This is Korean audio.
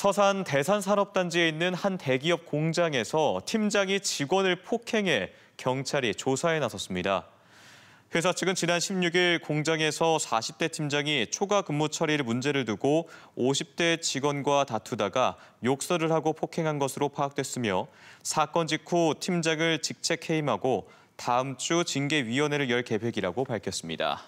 서산 대산산업단지에 있는 한 대기업 공장에서 팀장이 직원을 폭행해 경찰이 조사에 나섰습니다. 회사 측은 지난 16일 공장에서 40대 팀장이 초과 근무 처리를 문제를 두고 50대 직원과 다투다가 욕설을 하고 폭행한 것으로 파악됐으며 사건 직후 팀장을 직책 해임하고 다음 주 징계위원회를 열 계획이라고 밝혔습니다.